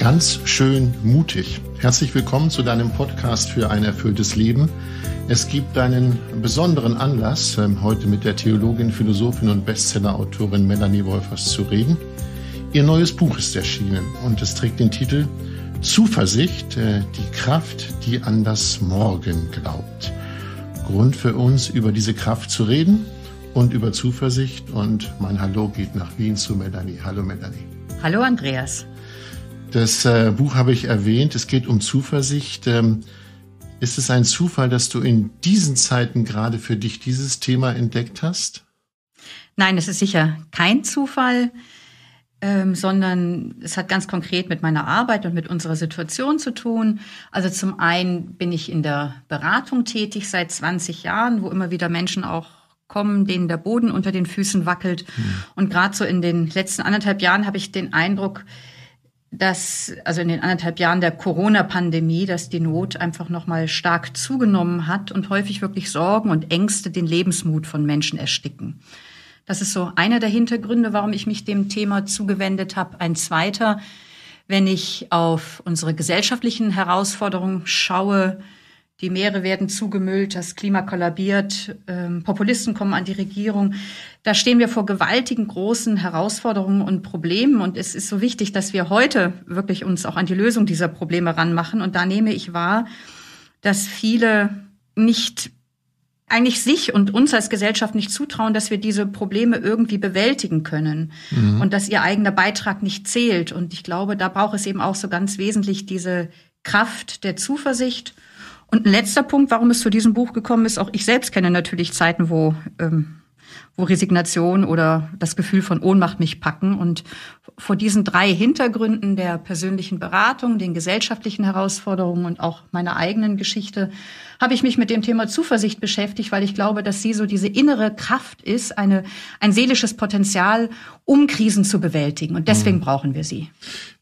Ganz schön mutig. Herzlich willkommen zu deinem Podcast für ein erfülltes Leben. Es gibt einen besonderen Anlass, ähm, heute mit der Theologin, Philosophin und Bestsellerautorin Melanie Wolfers zu reden. Ihr neues Buch ist erschienen und es trägt den Titel Zuversicht, äh, die Kraft, die an das Morgen glaubt. Grund für uns, über diese Kraft zu reden und über Zuversicht. Und mein Hallo geht nach Wien zu Melanie. Hallo Melanie. Hallo Andreas. Das äh, Buch habe ich erwähnt, es geht um Zuversicht. Ähm, ist es ein Zufall, dass du in diesen Zeiten gerade für dich dieses Thema entdeckt hast? Nein, es ist sicher kein Zufall, ähm, sondern es hat ganz konkret mit meiner Arbeit und mit unserer Situation zu tun. Also zum einen bin ich in der Beratung tätig seit 20 Jahren, wo immer wieder Menschen auch kommen, denen der Boden unter den Füßen wackelt. Hm. Und gerade so in den letzten anderthalb Jahren habe ich den Eindruck, dass also in den anderthalb Jahren der Corona-Pandemie, dass die Not einfach noch mal stark zugenommen hat und häufig wirklich Sorgen und Ängste den Lebensmut von Menschen ersticken. Das ist so einer der Hintergründe, warum ich mich dem Thema zugewendet habe. Ein zweiter, wenn ich auf unsere gesellschaftlichen Herausforderungen schaue, die Meere werden zugemüllt, das Klima kollabiert, ähm, Populisten kommen an die Regierung. Da stehen wir vor gewaltigen großen Herausforderungen und Problemen. Und es ist so wichtig, dass wir heute wirklich uns auch an die Lösung dieser Probleme ranmachen. Und da nehme ich wahr, dass viele nicht eigentlich sich und uns als Gesellschaft nicht zutrauen, dass wir diese Probleme irgendwie bewältigen können mhm. und dass ihr eigener Beitrag nicht zählt. Und ich glaube, da braucht es eben auch so ganz wesentlich diese Kraft der Zuversicht und ein letzter Punkt, warum es zu diesem Buch gekommen ist, auch ich selbst kenne natürlich Zeiten, wo ähm, wo Resignation oder das Gefühl von Ohnmacht mich packen. Und vor diesen drei Hintergründen der persönlichen Beratung, den gesellschaftlichen Herausforderungen und auch meiner eigenen Geschichte habe ich mich mit dem Thema Zuversicht beschäftigt, weil ich glaube, dass sie so diese innere Kraft ist, eine, ein seelisches Potenzial, um Krisen zu bewältigen. Und deswegen mhm. brauchen wir sie.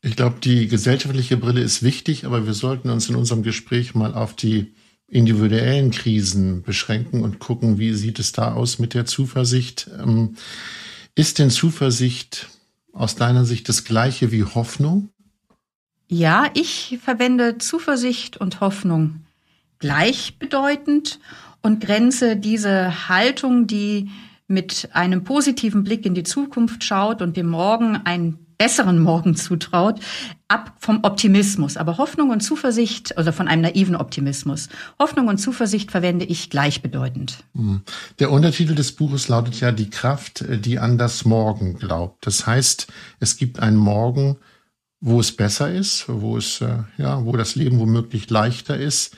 Ich glaube, die gesellschaftliche Brille ist wichtig, aber wir sollten uns in unserem Gespräch mal auf die individuellen Krisen beschränken und gucken, wie sieht es da aus mit der Zuversicht. Ähm, ist denn Zuversicht aus deiner Sicht das gleiche wie Hoffnung? Ja, ich verwende Zuversicht und Hoffnung gleichbedeutend und grenze diese Haltung, die mit einem positiven Blick in die Zukunft schaut und dem Morgen ein besseren Morgen zutraut, ab vom Optimismus. Aber Hoffnung und Zuversicht, also von einem naiven Optimismus. Hoffnung und Zuversicht verwende ich gleichbedeutend. Hm. Der Untertitel des Buches lautet ja Die Kraft, die an das Morgen glaubt. Das heißt, es gibt einen Morgen, wo es besser ist, wo es, äh, ja, wo das Leben womöglich leichter ist.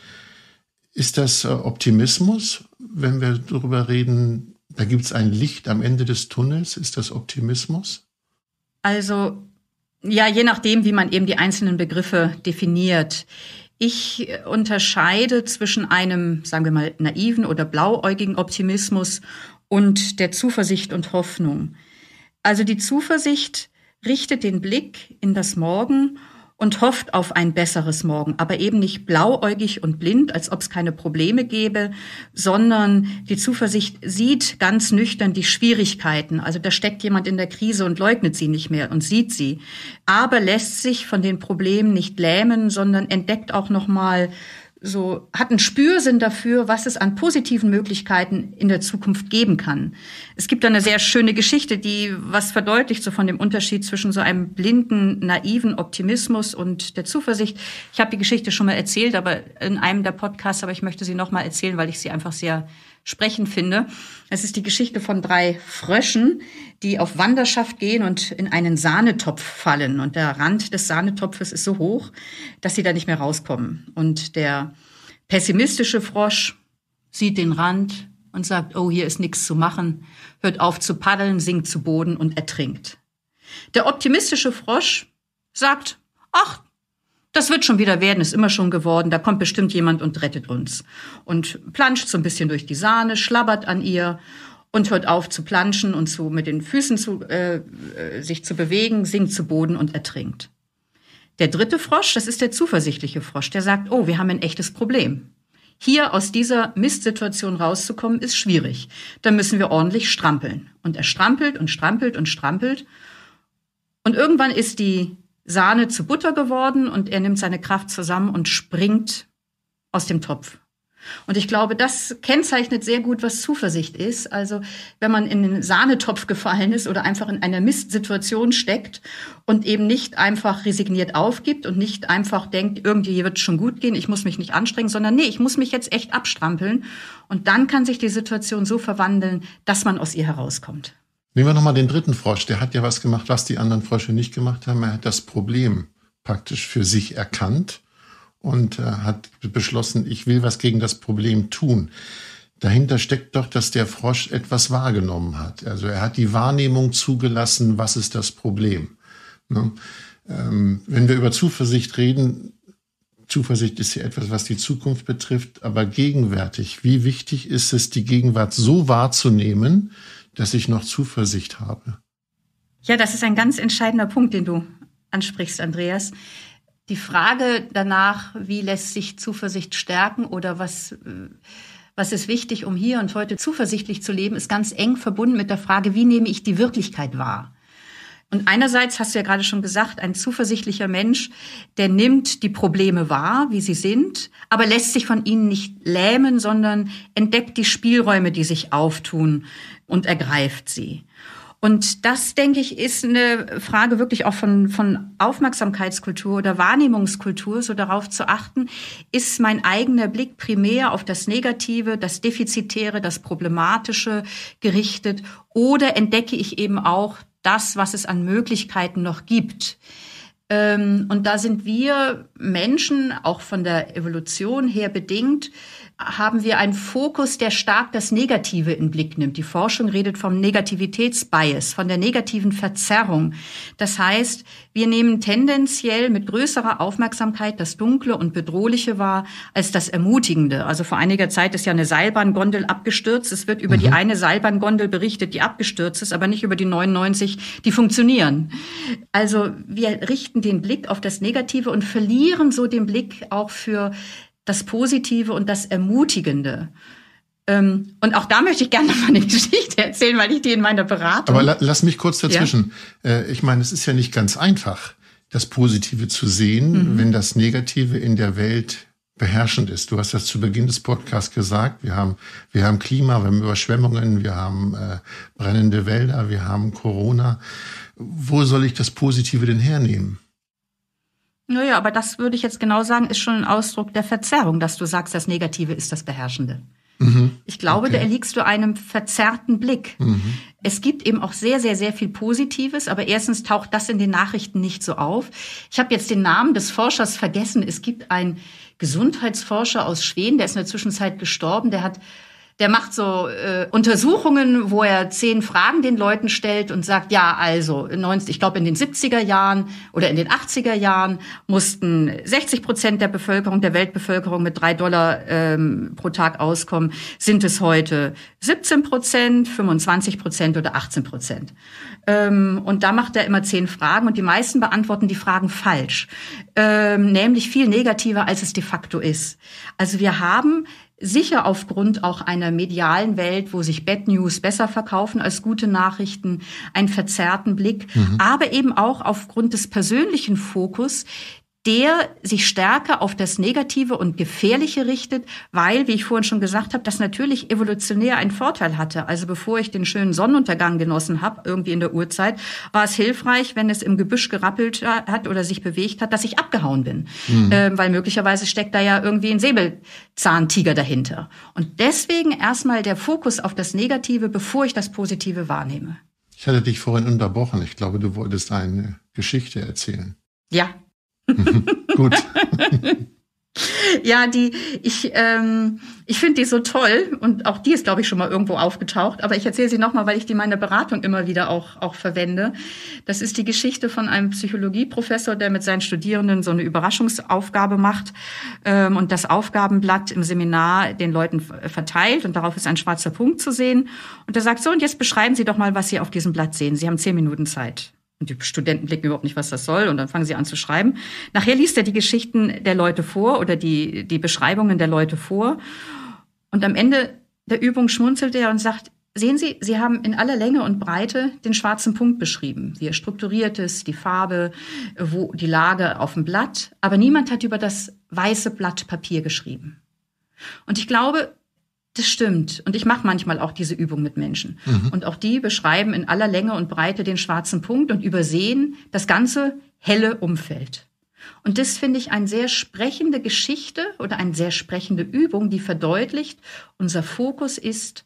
Ist das äh, Optimismus, wenn wir darüber reden, da gibt es ein Licht am Ende des Tunnels? Ist das Optimismus? Also ja, je nachdem, wie man eben die einzelnen Begriffe definiert. Ich unterscheide zwischen einem, sagen wir mal, naiven oder blauäugigen Optimismus und der Zuversicht und Hoffnung. Also die Zuversicht richtet den Blick in das Morgen und hofft auf ein besseres Morgen, aber eben nicht blauäugig und blind, als ob es keine Probleme gäbe, sondern die Zuversicht sieht ganz nüchtern die Schwierigkeiten. Also da steckt jemand in der Krise und leugnet sie nicht mehr und sieht sie, aber lässt sich von den Problemen nicht lähmen, sondern entdeckt auch noch mal so hat einen Spürsinn dafür, was es an positiven Möglichkeiten in der Zukunft geben kann. Es gibt da eine sehr schöne Geschichte, die was verdeutlicht so von dem Unterschied zwischen so einem blinden, naiven Optimismus und der Zuversicht. Ich habe die Geschichte schon mal erzählt, aber in einem der Podcasts, aber ich möchte sie noch mal erzählen, weil ich sie einfach sehr sprechen finde. Es ist die Geschichte von drei Fröschen, die auf Wanderschaft gehen und in einen Sahnetopf fallen. Und der Rand des Sahnetopfes ist so hoch, dass sie da nicht mehr rauskommen. Und der pessimistische Frosch sieht den Rand und sagt, oh, hier ist nichts zu machen, hört auf zu paddeln, sinkt zu Boden und ertrinkt. Der optimistische Frosch sagt, ach, das wird schon wieder werden, ist immer schon geworden, da kommt bestimmt jemand und rettet uns. Und planscht so ein bisschen durch die Sahne, schlabbert an ihr und hört auf zu planschen und zu, mit den Füßen zu, äh, äh, sich zu bewegen, sinkt zu Boden und ertrinkt. Der dritte Frosch, das ist der zuversichtliche Frosch, der sagt, oh, wir haben ein echtes Problem. Hier aus dieser Mistsituation rauszukommen, ist schwierig. Da müssen wir ordentlich strampeln. Und er strampelt und strampelt und strampelt. Und irgendwann ist die Sahne zu Butter geworden und er nimmt seine Kraft zusammen und springt aus dem Topf. Und ich glaube, das kennzeichnet sehr gut, was Zuversicht ist. Also wenn man in den Sahnetopf gefallen ist oder einfach in einer Mistsituation steckt und eben nicht einfach resigniert aufgibt und nicht einfach denkt, irgendwie wird es schon gut gehen, ich muss mich nicht anstrengen, sondern nee, ich muss mich jetzt echt abstrampeln. Und dann kann sich die Situation so verwandeln, dass man aus ihr herauskommt. Nehmen wir nochmal den dritten Frosch. Der hat ja was gemacht, was die anderen Frösche nicht gemacht haben. Er hat das Problem praktisch für sich erkannt und äh, hat beschlossen, ich will was gegen das Problem tun. Dahinter steckt doch, dass der Frosch etwas wahrgenommen hat. Also er hat die Wahrnehmung zugelassen, was ist das Problem. Ne? Ähm, wenn wir über Zuversicht reden, Zuversicht ist ja etwas, was die Zukunft betrifft, aber gegenwärtig, wie wichtig ist es, die Gegenwart so wahrzunehmen, dass ich noch Zuversicht habe. Ja, das ist ein ganz entscheidender Punkt, den du ansprichst, Andreas. Die Frage danach, wie lässt sich Zuversicht stärken oder was, was ist wichtig, um hier und heute zuversichtlich zu leben, ist ganz eng verbunden mit der Frage, wie nehme ich die Wirklichkeit wahr? Und einerseits hast du ja gerade schon gesagt, ein zuversichtlicher Mensch, der nimmt die Probleme wahr, wie sie sind, aber lässt sich von ihnen nicht lähmen, sondern entdeckt die Spielräume, die sich auftun, und ergreift sie. Und das, denke ich, ist eine Frage wirklich auch von, von Aufmerksamkeitskultur oder Wahrnehmungskultur, so darauf zu achten, ist mein eigener Blick primär auf das Negative, das Defizitäre, das Problematische gerichtet oder entdecke ich eben auch das, was es an Möglichkeiten noch gibt. Ähm, und da sind wir Menschen auch von der Evolution her bedingt haben wir einen Fokus, der stark das Negative in Blick nimmt. Die Forschung redet vom Negativitätsbias, von der negativen Verzerrung. Das heißt, wir nehmen tendenziell mit größerer Aufmerksamkeit das Dunkle und Bedrohliche wahr als das Ermutigende. Also vor einiger Zeit ist ja eine Seilbahngondel abgestürzt. Es wird über mhm. die eine Seilbahngondel berichtet, die abgestürzt ist, aber nicht über die 99, die funktionieren. Also wir richten den Blick auf das Negative und verlieren so den Blick auch für das Positive und das Ermutigende. Ähm, und auch da möchte ich gerne mal eine Geschichte erzählen, weil ich die in meiner Beratung. Aber la lass mich kurz dazwischen. Ja. Äh, ich meine, es ist ja nicht ganz einfach, das Positive zu sehen, mhm. wenn das Negative in der Welt beherrschend ist. Du hast das zu Beginn des Podcasts gesagt. Wir haben, wir haben Klima, wir haben Überschwemmungen, wir haben äh, brennende Wälder, wir haben Corona. Wo soll ich das Positive denn hernehmen? Naja, aber das würde ich jetzt genau sagen, ist schon ein Ausdruck der Verzerrung, dass du sagst, das Negative ist das Beherrschende. Mhm. Ich glaube, okay. da erliegst du einem verzerrten Blick. Mhm. Es gibt eben auch sehr, sehr, sehr viel Positives, aber erstens taucht das in den Nachrichten nicht so auf. Ich habe jetzt den Namen des Forschers vergessen. Es gibt einen Gesundheitsforscher aus Schweden, der ist in der Zwischenzeit gestorben, der hat der macht so äh, Untersuchungen, wo er zehn Fragen den Leuten stellt und sagt, ja, also, 90, ich glaube, in den 70er Jahren oder in den 80er Jahren mussten 60 Prozent der Bevölkerung, der Weltbevölkerung mit drei Dollar ähm, pro Tag auskommen. Sind es heute 17 Prozent, 25 Prozent oder 18 Prozent? Ähm, und da macht er immer zehn Fragen und die meisten beantworten die Fragen falsch, ähm, nämlich viel negativer, als es de facto ist. Also wir haben Sicher aufgrund auch einer medialen Welt, wo sich Bad News besser verkaufen als gute Nachrichten, einen verzerrten Blick, mhm. aber eben auch aufgrund des persönlichen Fokus, der sich stärker auf das Negative und Gefährliche richtet, weil, wie ich vorhin schon gesagt habe, das natürlich evolutionär einen Vorteil hatte. Also bevor ich den schönen Sonnenuntergang genossen habe, irgendwie in der Uhrzeit, war es hilfreich, wenn es im Gebüsch gerappelt hat oder sich bewegt hat, dass ich abgehauen bin. Mhm. Ähm, weil möglicherweise steckt da ja irgendwie ein Säbelzahntiger dahinter. Und deswegen erstmal der Fokus auf das Negative, bevor ich das Positive wahrnehme. Ich hatte dich vorhin unterbrochen. Ich glaube, du wolltest eine Geschichte erzählen. Ja, Gut. Ja, die, ich, ähm, ich finde die so toll und auch die ist, glaube ich, schon mal irgendwo aufgetaucht. Aber ich erzähle sie nochmal, weil ich die in meiner Beratung immer wieder auch, auch verwende. Das ist die Geschichte von einem Psychologieprofessor, der mit seinen Studierenden so eine Überraschungsaufgabe macht ähm, und das Aufgabenblatt im Seminar den Leuten äh, verteilt und darauf ist ein schwarzer Punkt zu sehen. Und er sagt so, und jetzt beschreiben Sie doch mal, was Sie auf diesem Blatt sehen. Sie haben zehn Minuten Zeit. Und die Studenten blicken überhaupt nicht, was das soll, und dann fangen sie an zu schreiben. Nachher liest er die Geschichten der Leute vor oder die, die Beschreibungen der Leute vor. Und am Ende der Übung schmunzelt er und sagt, sehen Sie, Sie haben in aller Länge und Breite den schwarzen Punkt beschrieben, wie er strukturiert ist, die Farbe, wo die Lage auf dem Blatt. Aber niemand hat über das weiße Blatt Papier geschrieben. Und ich glaube, das stimmt. Und ich mache manchmal auch diese Übung mit Menschen. Mhm. Und auch die beschreiben in aller Länge und Breite den schwarzen Punkt und übersehen das ganze helle Umfeld. Und das finde ich eine sehr sprechende Geschichte oder eine sehr sprechende Übung, die verdeutlicht, unser Fokus ist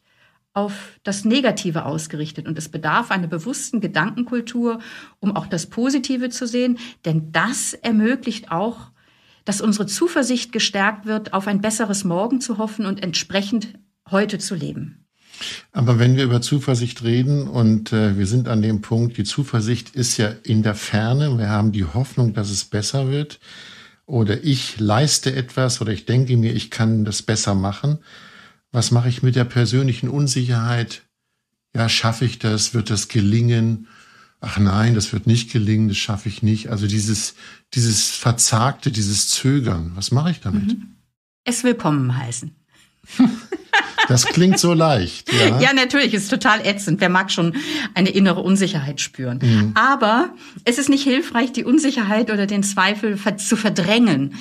auf das Negative ausgerichtet. Und es bedarf einer bewussten Gedankenkultur, um auch das Positive zu sehen. Denn das ermöglicht auch dass unsere Zuversicht gestärkt wird, auf ein besseres Morgen zu hoffen und entsprechend heute zu leben. Aber wenn wir über Zuversicht reden und äh, wir sind an dem Punkt, die Zuversicht ist ja in der Ferne, wir haben die Hoffnung, dass es besser wird oder ich leiste etwas oder ich denke mir, ich kann das besser machen. Was mache ich mit der persönlichen Unsicherheit? Ja, schaffe ich das? Wird das gelingen? ach nein, das wird nicht gelingen, das schaffe ich nicht. Also dieses, dieses Verzagte, dieses Zögern, was mache ich damit? Mhm. Es willkommen heißen. Das klingt so leicht. Ja, ja natürlich, ist total ätzend. Wer mag schon eine innere Unsicherheit spüren? Mhm. Aber es ist nicht hilfreich, die Unsicherheit oder den Zweifel zu verdrängen,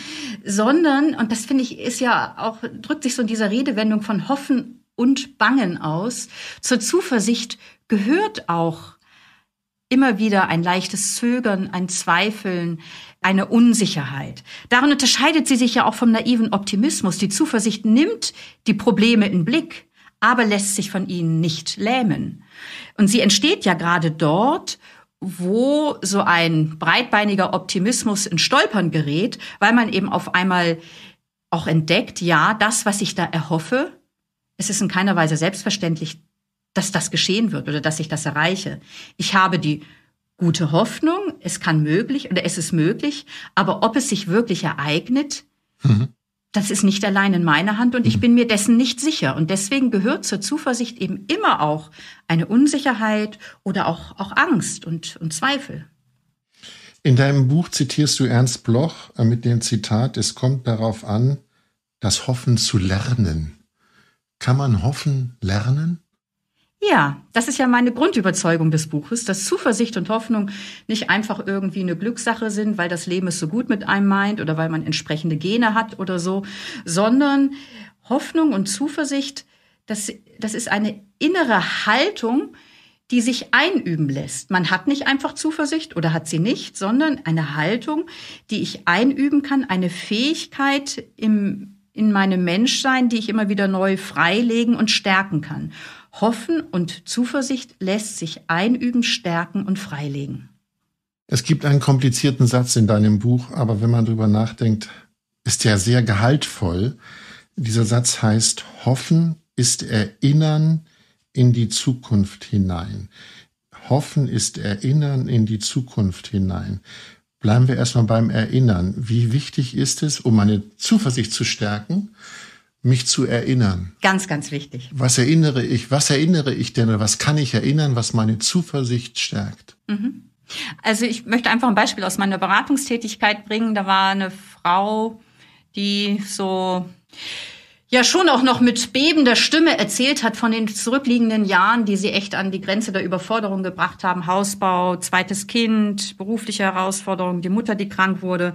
sondern, und das finde ich, ist ja auch, drückt sich so in dieser Redewendung von Hoffen und Bangen aus, zur Zuversicht gehört auch immer wieder ein leichtes Zögern, ein Zweifeln, eine Unsicherheit. Darin unterscheidet sie sich ja auch vom naiven Optimismus. Die Zuversicht nimmt die Probleme in Blick, aber lässt sich von ihnen nicht lähmen. Und sie entsteht ja gerade dort, wo so ein breitbeiniger Optimismus in Stolpern gerät, weil man eben auf einmal auch entdeckt, ja, das, was ich da erhoffe, es ist in keiner Weise selbstverständlich, dass das geschehen wird oder dass ich das erreiche. Ich habe die gute Hoffnung, es kann möglich oder es ist möglich, aber ob es sich wirklich ereignet, mhm. das ist nicht allein in meiner Hand und mhm. ich bin mir dessen nicht sicher. Und deswegen gehört zur Zuversicht eben immer auch eine Unsicherheit oder auch, auch Angst und, und Zweifel. In deinem Buch zitierst du Ernst Bloch äh, mit dem Zitat, es kommt darauf an, das Hoffen zu lernen. Kann man Hoffen lernen? Ja, das ist ja meine Grundüberzeugung des Buches, dass Zuversicht und Hoffnung nicht einfach irgendwie eine Glückssache sind, weil das Leben es so gut mit einem meint oder weil man entsprechende Gene hat oder so, sondern Hoffnung und Zuversicht, das, das ist eine innere Haltung, die sich einüben lässt. Man hat nicht einfach Zuversicht oder hat sie nicht, sondern eine Haltung, die ich einüben kann, eine Fähigkeit im, in meinem Menschsein, die ich immer wieder neu freilegen und stärken kann. Hoffen und Zuversicht lässt sich einüben, stärken und freilegen. Es gibt einen komplizierten Satz in deinem Buch, aber wenn man darüber nachdenkt, ist der sehr gehaltvoll. Dieser Satz heißt, Hoffen ist Erinnern in die Zukunft hinein. Hoffen ist Erinnern in die Zukunft hinein. Bleiben wir erstmal beim Erinnern. Wie wichtig ist es, um meine Zuversicht zu stärken, mich zu erinnern. Ganz, ganz wichtig. Was erinnere ich? Was erinnere ich denn? Was kann ich erinnern, was meine Zuversicht stärkt? Mhm. Also ich möchte einfach ein Beispiel aus meiner Beratungstätigkeit bringen. Da war eine Frau, die so ja schon auch noch mit bebender Stimme erzählt hat von den zurückliegenden Jahren, die sie echt an die Grenze der Überforderung gebracht haben. Hausbau, zweites Kind, berufliche Herausforderungen, die Mutter, die krank wurde.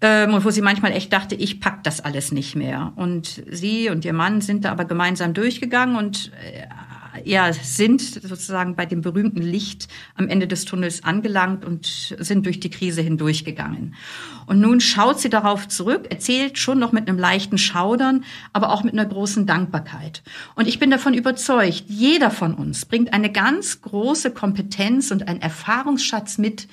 Ähm, und wo sie manchmal echt dachte, ich pack das alles nicht mehr. Und sie und ihr Mann sind da aber gemeinsam durchgegangen und äh, ja, sind sozusagen bei dem berühmten Licht am Ende des Tunnels angelangt und sind durch die Krise hindurchgegangen. Und nun schaut sie darauf zurück, erzählt schon noch mit einem leichten Schaudern, aber auch mit einer großen Dankbarkeit. Und ich bin davon überzeugt, jeder von uns bringt eine ganz große Kompetenz und einen Erfahrungsschatz mit,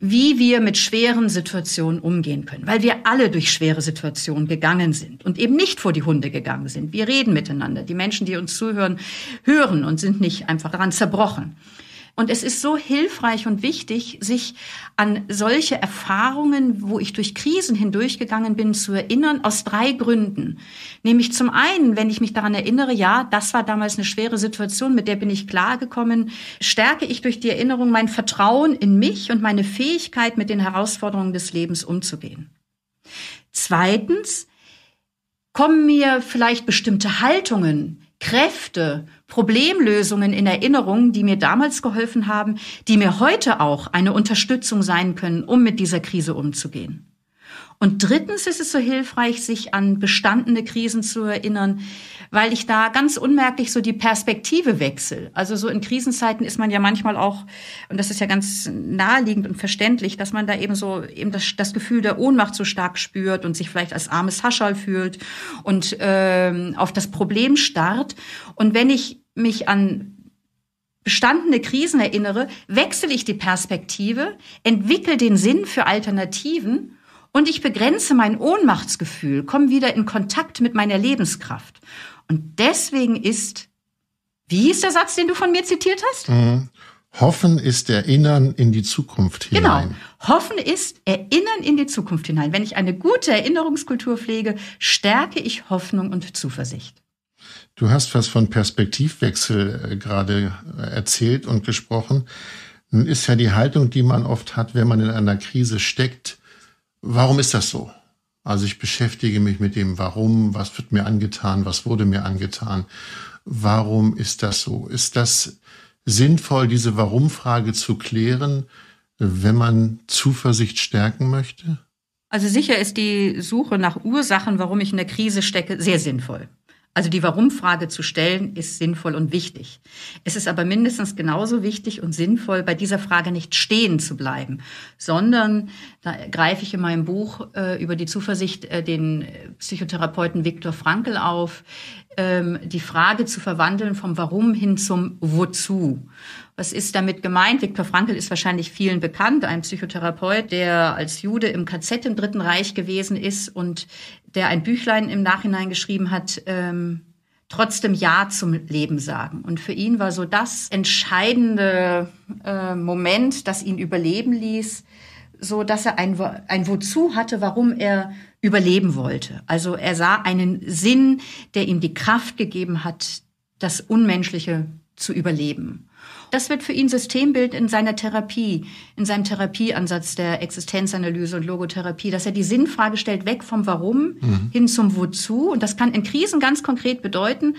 wie wir mit schweren Situationen umgehen können, weil wir alle durch schwere Situationen gegangen sind und eben nicht vor die Hunde gegangen sind. Wir reden miteinander. Die Menschen, die uns zuhören, hören und sind nicht einfach daran zerbrochen. Und es ist so hilfreich und wichtig, sich an solche Erfahrungen, wo ich durch Krisen hindurchgegangen bin, zu erinnern, aus drei Gründen. Nämlich zum einen, wenn ich mich daran erinnere, ja, das war damals eine schwere Situation, mit der bin ich klargekommen, stärke ich durch die Erinnerung mein Vertrauen in mich und meine Fähigkeit, mit den Herausforderungen des Lebens umzugehen. Zweitens, kommen mir vielleicht bestimmte Haltungen, Kräfte, Problemlösungen in Erinnerung, die mir damals geholfen haben, die mir heute auch eine Unterstützung sein können, um mit dieser Krise umzugehen. Und drittens ist es so hilfreich, sich an bestandene Krisen zu erinnern, weil ich da ganz unmerklich so die Perspektive wechsle. Also so in Krisenzeiten ist man ja manchmal auch, und das ist ja ganz naheliegend und verständlich, dass man da eben so eben das, das Gefühl der Ohnmacht so stark spürt und sich vielleicht als armes Haschall fühlt und ähm, auf das Problem starrt. Und wenn ich mich an bestandene Krisen erinnere, wechsle ich die Perspektive, entwickle den Sinn für Alternativen und ich begrenze mein Ohnmachtsgefühl, komme wieder in Kontakt mit meiner Lebenskraft. Und deswegen ist, wie hieß der Satz, den du von mir zitiert hast? Mhm. Hoffen ist Erinnern in die Zukunft hinein. Genau. Hoffen ist Erinnern in die Zukunft hinein. Wenn ich eine gute Erinnerungskultur pflege, stärke ich Hoffnung und Zuversicht. Du hast was von Perspektivwechsel äh, gerade äh, erzählt und gesprochen. Nun ist ja die Haltung, die man oft hat, wenn man in einer Krise steckt, Warum ist das so? Also ich beschäftige mich mit dem Warum, was wird mir angetan, was wurde mir angetan, warum ist das so? Ist das sinnvoll, diese Warum-Frage zu klären, wenn man Zuversicht stärken möchte? Also sicher ist die Suche nach Ursachen, warum ich in der Krise stecke, sehr sinnvoll. Also die Warum-Frage zu stellen, ist sinnvoll und wichtig. Es ist aber mindestens genauso wichtig und sinnvoll, bei dieser Frage nicht stehen zu bleiben, sondern, da greife ich in meinem Buch äh, über die Zuversicht äh, den Psychotherapeuten Viktor Frankl auf, ähm, die Frage zu verwandeln vom Warum hin zum Wozu. Was ist damit gemeint? Viktor Frankl ist wahrscheinlich vielen bekannt, ein Psychotherapeut, der als Jude im KZ im Dritten Reich gewesen ist und der ein Büchlein im Nachhinein geschrieben hat, ähm, trotzdem Ja zum Leben sagen. Und für ihn war so das entscheidende äh, Moment, das ihn überleben ließ, so dass er ein, ein Wozu hatte, warum er überleben wollte. Also er sah einen Sinn, der ihm die Kraft gegeben hat, das Unmenschliche zu überleben. Das wird für ihn Systembild in seiner Therapie, in seinem Therapieansatz der Existenzanalyse und Logotherapie, dass er die Sinnfrage stellt, weg vom Warum mhm. hin zum Wozu. Und das kann in Krisen ganz konkret bedeuten,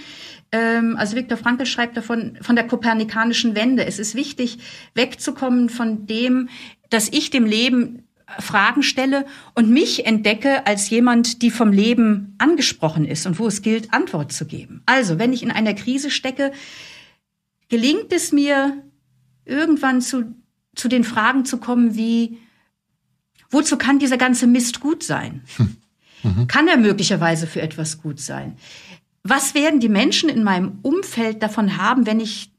ähm, also Viktor Frankl schreibt davon von der kopernikanischen Wende. Es ist wichtig, wegzukommen von dem, dass ich dem Leben Fragen stelle und mich entdecke als jemand, die vom Leben angesprochen ist und wo es gilt, Antwort zu geben. Also, wenn ich in einer Krise stecke, gelingt es mir, irgendwann zu, zu den Fragen zu kommen wie, wozu kann dieser ganze Mist gut sein? Hm. Mhm. Kann er möglicherweise für etwas gut sein? Was werden die Menschen in meinem Umfeld davon haben, wenn ich,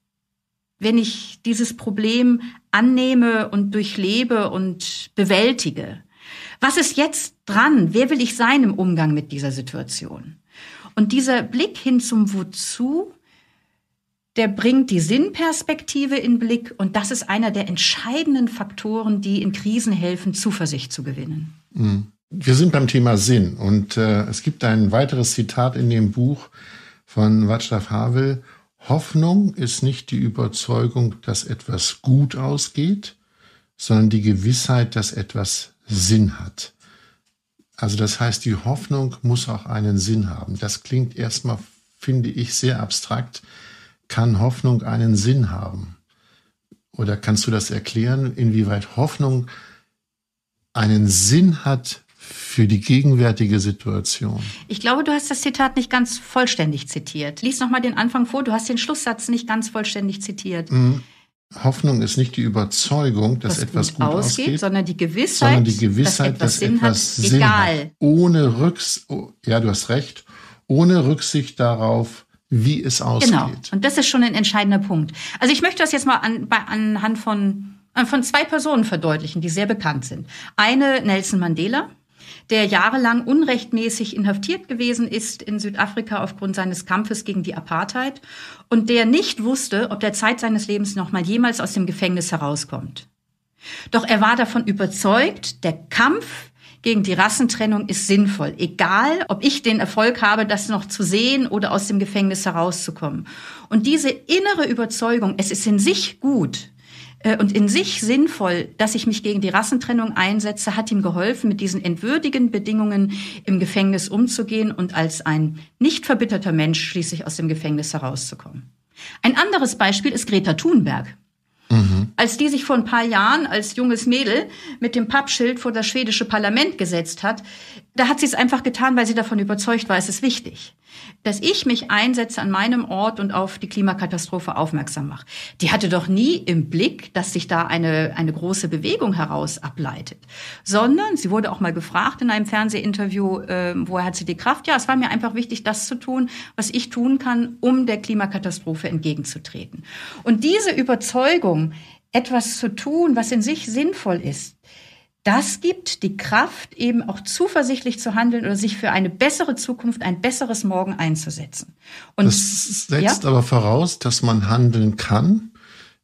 wenn ich dieses Problem annehme und durchlebe und bewältige? Was ist jetzt dran? Wer will ich sein im Umgang mit dieser Situation? Und dieser Blick hin zum Wozu der bringt die Sinnperspektive in Blick und das ist einer der entscheidenden Faktoren, die in Krisen helfen, Zuversicht zu gewinnen. Mhm. Wir sind beim Thema Sinn und äh, es gibt ein weiteres Zitat in dem Buch von Václav Havel. Hoffnung ist nicht die Überzeugung, dass etwas gut ausgeht, sondern die Gewissheit, dass etwas Sinn hat. Also das heißt, die Hoffnung muss auch einen Sinn haben. Das klingt erstmal, finde ich, sehr abstrakt kann Hoffnung einen Sinn haben? Oder kannst du das erklären, inwieweit Hoffnung einen Sinn hat für die gegenwärtige Situation? Ich glaube, du hast das Zitat nicht ganz vollständig zitiert. Lies nochmal den Anfang vor, du hast den Schlusssatz nicht ganz vollständig zitiert. Mhm. Hoffnung ist nicht die Überzeugung, dass Was etwas gut, gut ausgeht, ausgeht, sondern die Gewissheit, sondern die Gewissheit dass etwas, dass Sinn, etwas hat, Sinn egal. Hat. Ohne Rücks oh, ja, du hast recht, ohne Rücksicht darauf, wie es aussieht. Genau. Und das ist schon ein entscheidender Punkt. Also ich möchte das jetzt mal an, bei, anhand von, äh, von zwei Personen verdeutlichen, die sehr bekannt sind. Eine Nelson Mandela, der jahrelang unrechtmäßig inhaftiert gewesen ist in Südafrika aufgrund seines Kampfes gegen die Apartheid und der nicht wusste, ob der Zeit seines Lebens noch mal jemals aus dem Gefängnis herauskommt. Doch er war davon überzeugt, der Kampf gegen die Rassentrennung ist sinnvoll, egal ob ich den Erfolg habe, das noch zu sehen oder aus dem Gefängnis herauszukommen. Und diese innere Überzeugung, es ist in sich gut, äh, und in sich sinnvoll, dass ich mich gegen die Rassentrennung einsetze, hat ihm geholfen, mit diesen entwürdigen Bedingungen im Gefängnis umzugehen und als ein nicht verbitterter Mensch schließlich aus dem Gefängnis herauszukommen. Ein anderes Beispiel ist Greta Thunberg. Als die sich vor ein paar Jahren als junges Mädel mit dem Pappschild vor das schwedische Parlament gesetzt hat, da hat sie es einfach getan, weil sie davon überzeugt war, es ist wichtig, dass ich mich einsetze an meinem Ort und auf die Klimakatastrophe aufmerksam mache. Die hatte doch nie im Blick, dass sich da eine, eine große Bewegung heraus ableitet, sondern sie wurde auch mal gefragt in einem Fernsehinterview, äh, woher hat sie die Kraft? Ja, es war mir einfach wichtig, das zu tun, was ich tun kann, um der Klimakatastrophe entgegenzutreten. Und diese Überzeugung, etwas zu tun, was in sich sinnvoll ist, das gibt die Kraft, eben auch zuversichtlich zu handeln oder sich für eine bessere Zukunft, ein besseres Morgen einzusetzen. Und das setzt ja? aber voraus, dass man handeln kann.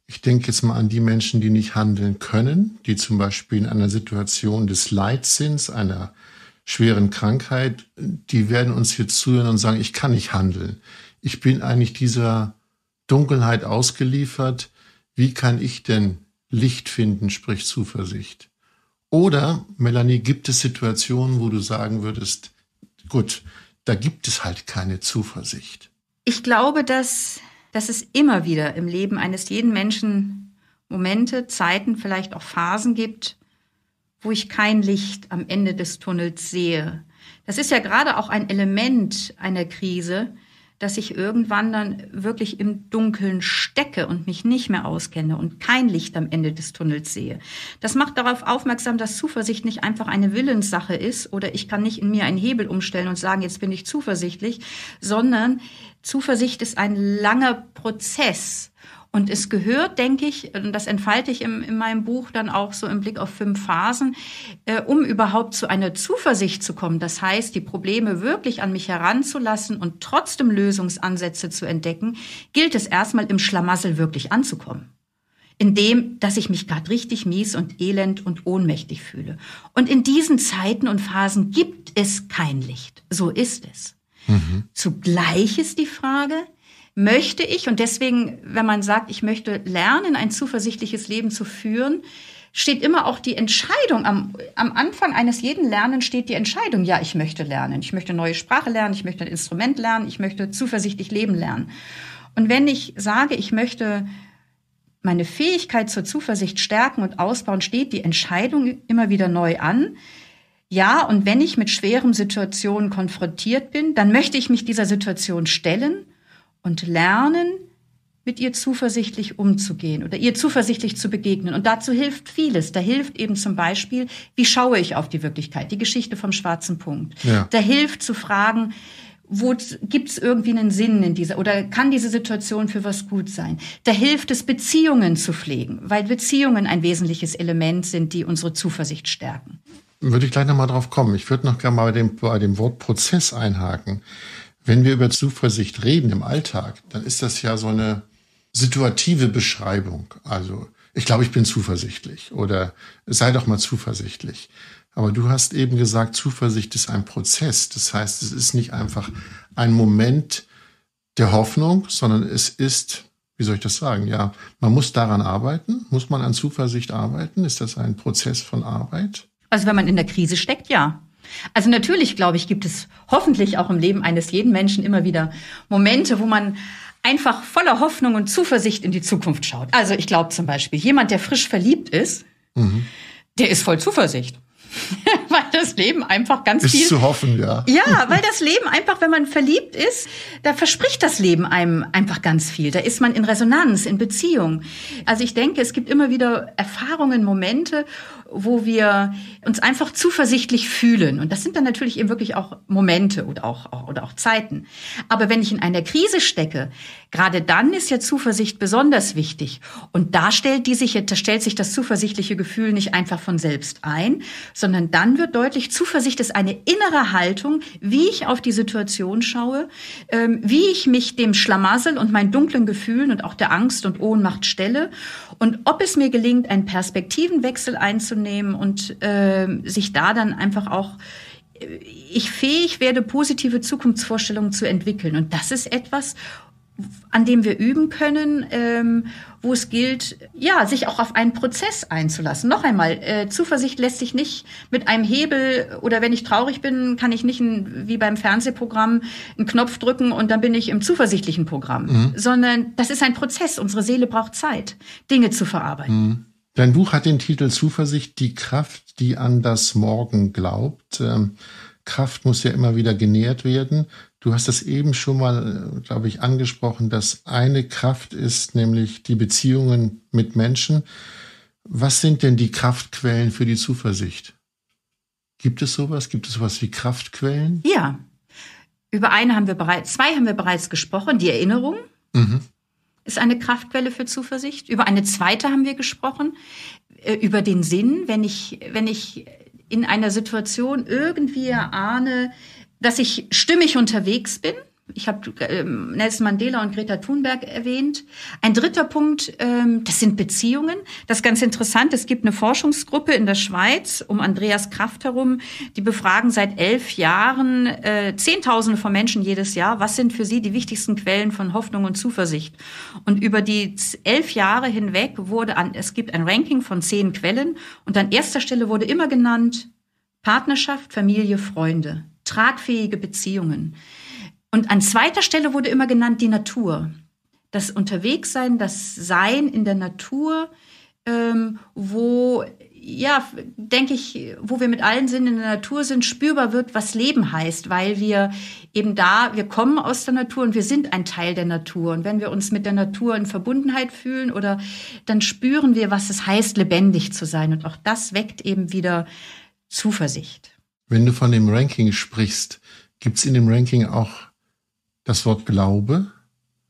Ich denke jetzt mal an die Menschen, die nicht handeln können, die zum Beispiel in einer Situation des sind, einer schweren Krankheit, die werden uns hier zuhören und sagen, ich kann nicht handeln. Ich bin eigentlich dieser Dunkelheit ausgeliefert. Wie kann ich denn Licht finden, sprich Zuversicht? Oder, Melanie, gibt es Situationen, wo du sagen würdest, gut, da gibt es halt keine Zuversicht? Ich glaube, dass, dass es immer wieder im Leben eines jeden Menschen Momente, Zeiten, vielleicht auch Phasen gibt, wo ich kein Licht am Ende des Tunnels sehe. Das ist ja gerade auch ein Element einer Krise, dass ich irgendwann dann wirklich im Dunkeln stecke und mich nicht mehr auskenne und kein Licht am Ende des Tunnels sehe. Das macht darauf aufmerksam, dass Zuversicht nicht einfach eine Willenssache ist oder ich kann nicht in mir einen Hebel umstellen und sagen, jetzt bin ich zuversichtlich, sondern Zuversicht ist ein langer Prozess. Und es gehört, denke ich, und das entfalte ich im, in meinem Buch dann auch so im Blick auf fünf Phasen, äh, um überhaupt zu einer Zuversicht zu kommen. Das heißt, die Probleme wirklich an mich heranzulassen und trotzdem Lösungsansätze zu entdecken, gilt es erstmal im Schlamassel wirklich anzukommen. Indem, dass ich mich gerade richtig mies und elend und ohnmächtig fühle. Und in diesen Zeiten und Phasen gibt es kein Licht. So ist es. Mhm. Zugleich ist die Frage, möchte ich, und deswegen, wenn man sagt, ich möchte lernen, ein zuversichtliches Leben zu führen, steht immer auch die Entscheidung. Am, am Anfang eines jeden Lernens steht die Entscheidung, ja, ich möchte lernen, ich möchte neue Sprache lernen, ich möchte ein Instrument lernen, ich möchte zuversichtlich leben lernen. Und wenn ich sage, ich möchte meine Fähigkeit zur Zuversicht stärken und ausbauen, steht die Entscheidung immer wieder neu an. Ja, und wenn ich mit schweren Situationen konfrontiert bin, dann möchte ich mich dieser Situation stellen und lernen, mit ihr zuversichtlich umzugehen oder ihr zuversichtlich zu begegnen. Und dazu hilft vieles. Da hilft eben zum Beispiel, wie schaue ich auf die Wirklichkeit, die Geschichte vom schwarzen Punkt. Ja. Da hilft zu fragen, wo gibt es irgendwie einen Sinn in dieser oder kann diese Situation für was gut sein? Da hilft es, Beziehungen zu pflegen, weil Beziehungen ein wesentliches Element sind, die unsere Zuversicht stärken. Würde ich gleich nochmal drauf kommen. Ich würde noch gerne mal bei dem, bei dem Wort Prozess einhaken. Wenn wir über Zuversicht reden im Alltag, dann ist das ja so eine situative Beschreibung. Also ich glaube, ich bin zuversichtlich oder sei doch mal zuversichtlich. Aber du hast eben gesagt, Zuversicht ist ein Prozess. Das heißt, es ist nicht einfach ein Moment der Hoffnung, sondern es ist, wie soll ich das sagen? Ja, man muss daran arbeiten. Muss man an Zuversicht arbeiten? Ist das ein Prozess von Arbeit? Also wenn man in der Krise steckt, ja. Also natürlich, glaube ich, gibt es hoffentlich auch im Leben eines jeden Menschen immer wieder Momente, wo man einfach voller Hoffnung und Zuversicht in die Zukunft schaut. Also ich glaube zum Beispiel, jemand, der frisch verliebt ist, mhm. der ist voll Zuversicht. weil das Leben einfach ganz ist viel. Ist zu hoffen, ja. Ja, weil das Leben einfach, wenn man verliebt ist, da verspricht das Leben einem einfach ganz viel. Da ist man in Resonanz, in Beziehung. Also ich denke, es gibt immer wieder Erfahrungen, Momente, wo wir uns einfach zuversichtlich fühlen. Und das sind dann natürlich eben wirklich auch Momente oder auch, auch, oder auch Zeiten. Aber wenn ich in einer Krise stecke, gerade dann ist ja Zuversicht besonders wichtig. Und da stellt, die sich, da stellt sich das zuversichtliche Gefühl nicht einfach von selbst ein, sondern dann wird deutlich, Zuversicht ist eine innere Haltung, wie ich auf die Situation schaue, ähm, wie ich mich dem Schlamassel und meinen dunklen Gefühlen und auch der Angst und Ohnmacht stelle und ob es mir gelingt, einen Perspektivenwechsel einzunehmen, wahrzunehmen und äh, sich da dann einfach auch äh, ich fähig werde, positive Zukunftsvorstellungen zu entwickeln. Und das ist etwas, an dem wir üben können, ähm, wo es gilt, ja, sich auch auf einen Prozess einzulassen. Noch einmal, äh, Zuversicht lässt sich nicht mit einem Hebel oder wenn ich traurig bin, kann ich nicht ein, wie beim Fernsehprogramm einen Knopf drücken und dann bin ich im zuversichtlichen Programm, mhm. sondern das ist ein Prozess. Unsere Seele braucht Zeit, Dinge zu verarbeiten. Mhm. Dein Buch hat den Titel Zuversicht, die Kraft, die an das Morgen glaubt. Ähm, Kraft muss ja immer wieder genährt werden. Du hast das eben schon mal, äh, glaube ich, angesprochen, dass eine Kraft ist, nämlich die Beziehungen mit Menschen. Was sind denn die Kraftquellen für die Zuversicht? Gibt es sowas? Gibt es sowas wie Kraftquellen? Ja. Über eine haben wir bereits, zwei haben wir bereits gesprochen, die Erinnerung. Mhm ist eine Kraftquelle für Zuversicht. Über eine zweite haben wir gesprochen, äh, über den Sinn, wenn ich, wenn ich in einer Situation irgendwie ahne, dass ich stimmig unterwegs bin, ich habe ähm, Nelson Mandela und Greta Thunberg erwähnt. Ein dritter Punkt, ähm, das sind Beziehungen. Das ist ganz interessant. Es gibt eine Forschungsgruppe in der Schweiz um Andreas Kraft herum, die befragen seit elf Jahren äh, Zehntausende von Menschen jedes Jahr. Was sind für sie die wichtigsten Quellen von Hoffnung und Zuversicht? Und über die elf Jahre hinweg wurde an, es gibt ein Ranking von zehn Quellen und an erster Stelle wurde immer genannt Partnerschaft, Familie, Freunde, tragfähige Beziehungen. Und an zweiter Stelle wurde immer genannt die Natur. Das Unterwegssein, das Sein in der Natur, ähm, wo, ja, denke ich, wo wir mit allen Sinnen in der Natur sind, spürbar wird, was Leben heißt, weil wir eben da, wir kommen aus der Natur und wir sind ein Teil der Natur. Und wenn wir uns mit der Natur in Verbundenheit fühlen oder dann spüren wir, was es heißt, lebendig zu sein. Und auch das weckt eben wieder Zuversicht. Wenn du von dem Ranking sprichst, gibt es in dem Ranking auch das Wort Glaube?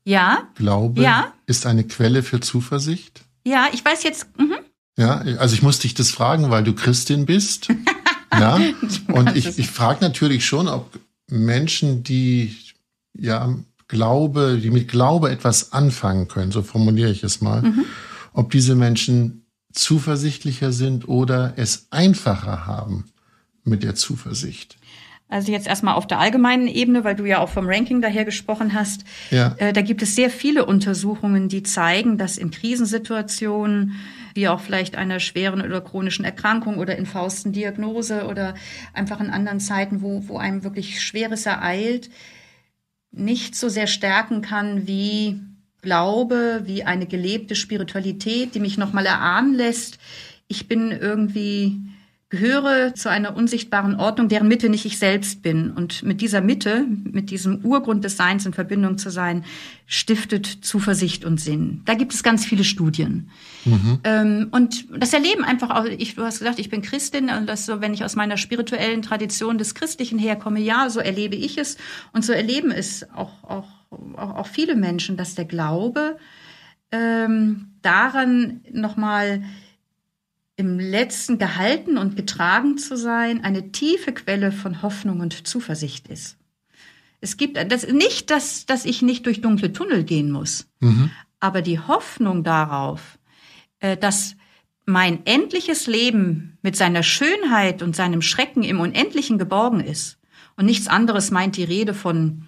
Ja. Glaube ja. ist eine Quelle für Zuversicht? Ja, ich weiß jetzt. Mhm. Ja, also ich muss dich das fragen, weil du Christin bist. ja. Und ich, ich frage natürlich schon, ob Menschen, die ja Glaube, die mit Glaube etwas anfangen können, so formuliere ich es mal, mhm. ob diese Menschen zuversichtlicher sind oder es einfacher haben mit der Zuversicht. Also jetzt erstmal auf der allgemeinen Ebene, weil du ja auch vom Ranking daher gesprochen hast. Ja. Äh, da gibt es sehr viele Untersuchungen, die zeigen, dass in Krisensituationen, wie auch vielleicht einer schweren oder chronischen Erkrankung oder in Faustendiagnose oder einfach in anderen Zeiten, wo, wo einem wirklich Schweres ereilt, nicht so sehr stärken kann wie Glaube, wie eine gelebte Spiritualität, die mich nochmal erahnen lässt. Ich bin irgendwie gehöre zu einer unsichtbaren Ordnung, deren Mitte nicht ich selbst bin. Und mit dieser Mitte, mit diesem Urgrund des Seins in Verbindung zu sein, stiftet Zuversicht und Sinn. Da gibt es ganz viele Studien. Mhm. Ähm, und das erleben einfach auch, ich, du hast gesagt, ich bin Christin und das so, wenn ich aus meiner spirituellen Tradition des Christlichen herkomme, ja, so erlebe ich es und so erleben es auch, auch, auch, auch viele Menschen, dass der Glaube ähm, daran nochmal mal im letzten gehalten und getragen zu sein, eine tiefe Quelle von Hoffnung und Zuversicht ist. Es gibt das, nicht, dass, dass ich nicht durch dunkle Tunnel gehen muss, mhm. aber die Hoffnung darauf, äh, dass mein endliches Leben mit seiner Schönheit und seinem Schrecken im Unendlichen geborgen ist. Und nichts anderes meint die Rede von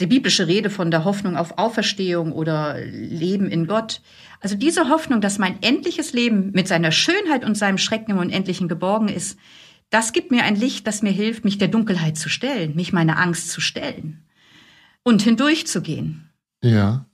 die biblische Rede von der Hoffnung auf Auferstehung oder Leben in Gott. Also diese Hoffnung, dass mein endliches Leben mit seiner Schönheit und seinem Schrecken im Unendlichen geborgen ist, das gibt mir ein Licht, das mir hilft, mich der Dunkelheit zu stellen, mich meiner Angst zu stellen und hindurchzugehen. Ja,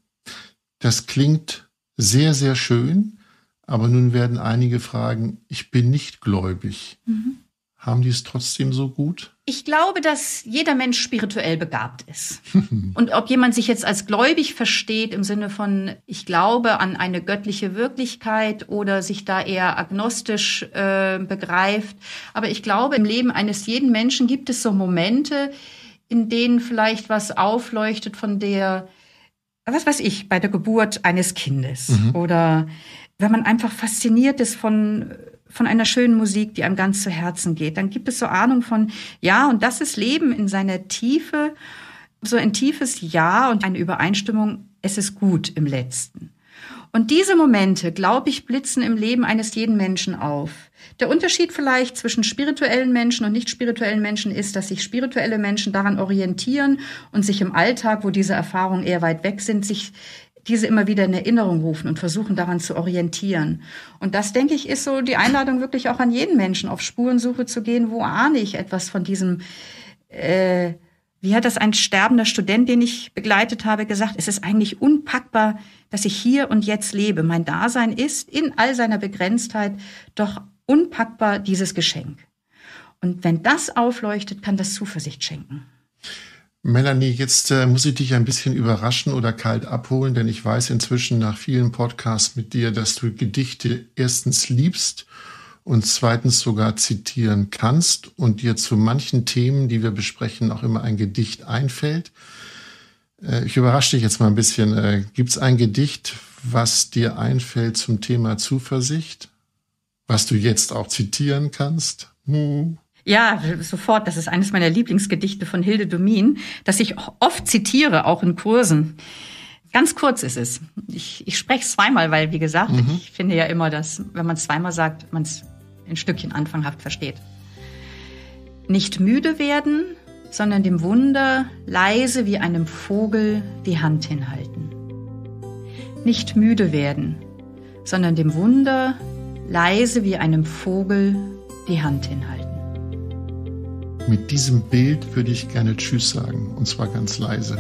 das klingt sehr, sehr schön, aber nun werden einige fragen, ich bin nicht gläubig. Mhm. Haben die es trotzdem so gut? Ich glaube, dass jeder Mensch spirituell begabt ist. und ob jemand sich jetzt als gläubig versteht im Sinne von, ich glaube an eine göttliche Wirklichkeit oder sich da eher agnostisch äh, begreift. Aber ich glaube, im Leben eines jeden Menschen gibt es so Momente, in denen vielleicht was aufleuchtet von der, was weiß ich, bei der Geburt eines Kindes mhm. oder wenn man einfach fasziniert ist von von einer schönen Musik, die einem ganz zu Herzen geht. Dann gibt es so Ahnung von, ja, und das ist Leben in seiner Tiefe, so ein tiefes Ja und eine Übereinstimmung, es ist gut im letzten. Und diese Momente, glaube ich, blitzen im Leben eines jeden Menschen auf. Der Unterschied vielleicht zwischen spirituellen Menschen und nicht spirituellen Menschen ist, dass sich spirituelle Menschen daran orientieren und sich im Alltag, wo diese Erfahrungen eher weit weg sind, sich diese immer wieder in Erinnerung rufen und versuchen daran zu orientieren. Und das, denke ich, ist so die Einladung wirklich auch an jeden Menschen, auf Spurensuche zu gehen, wo ahne ich etwas von diesem, äh, wie hat das ein sterbender Student, den ich begleitet habe, gesagt, es ist eigentlich unpackbar, dass ich hier und jetzt lebe. Mein Dasein ist in all seiner Begrenztheit doch unpackbar dieses Geschenk. Und wenn das aufleuchtet, kann das Zuversicht schenken. Melanie, jetzt äh, muss ich dich ein bisschen überraschen oder kalt abholen, denn ich weiß inzwischen nach vielen Podcasts mit dir, dass du Gedichte erstens liebst und zweitens sogar zitieren kannst und dir zu manchen Themen, die wir besprechen, auch immer ein Gedicht einfällt. Äh, ich überrasche dich jetzt mal ein bisschen. Äh, Gibt es ein Gedicht, was dir einfällt zum Thema Zuversicht, was du jetzt auch zitieren kannst? Hm. Ja, sofort. Das ist eines meiner Lieblingsgedichte von Hilde Domin, das ich oft zitiere, auch in Kursen. Ganz kurz ist es. Ich, ich spreche es zweimal, weil, wie gesagt, mhm. ich finde ja immer, dass, wenn man es zweimal sagt, man es ein Stückchen anfanghaft versteht. Nicht müde werden, sondern dem Wunder leise wie einem Vogel die Hand hinhalten. Nicht müde werden, sondern dem Wunder leise wie einem Vogel die Hand hinhalten. Mit diesem Bild würde ich gerne Tschüss sagen und zwar ganz leise.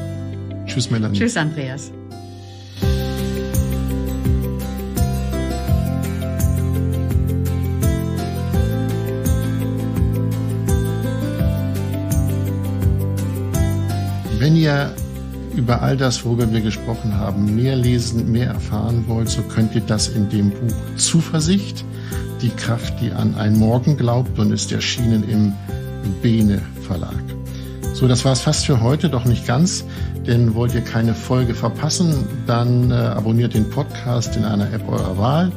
Tschüss, Melanie. Tschüss, Andreas. Wenn ihr über all das, worüber wir gesprochen haben, mehr lesen, mehr erfahren wollt, so könnt ihr das in dem Buch Zuversicht, die Kraft, die an einen Morgen glaubt und ist erschienen im Bene Verlag. So, das war es fast für heute, doch nicht ganz. Denn wollt ihr keine Folge verpassen, dann äh, abonniert den Podcast in einer App eurer Wahl.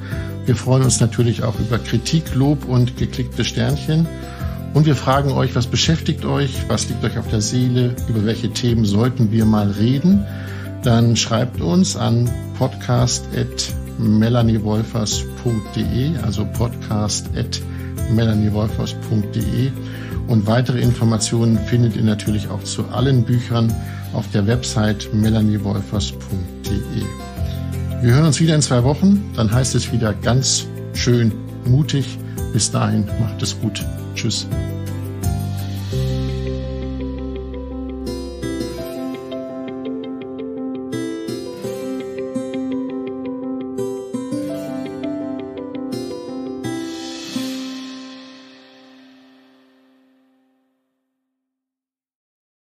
Wir freuen uns natürlich auch über Kritik, Lob und geklickte Sternchen. Und wir fragen euch, was beschäftigt euch, was liegt euch auf der Seele, über welche Themen sollten wir mal reden. Dann schreibt uns an podcast.melaniewolfers.de, also podcast.melaniewolfers.de. Und weitere Informationen findet ihr natürlich auch zu allen Büchern auf der Website melaniewolfers.de. Wir hören uns wieder in zwei Wochen, dann heißt es wieder ganz schön mutig. Bis dahin, macht es gut. Tschüss.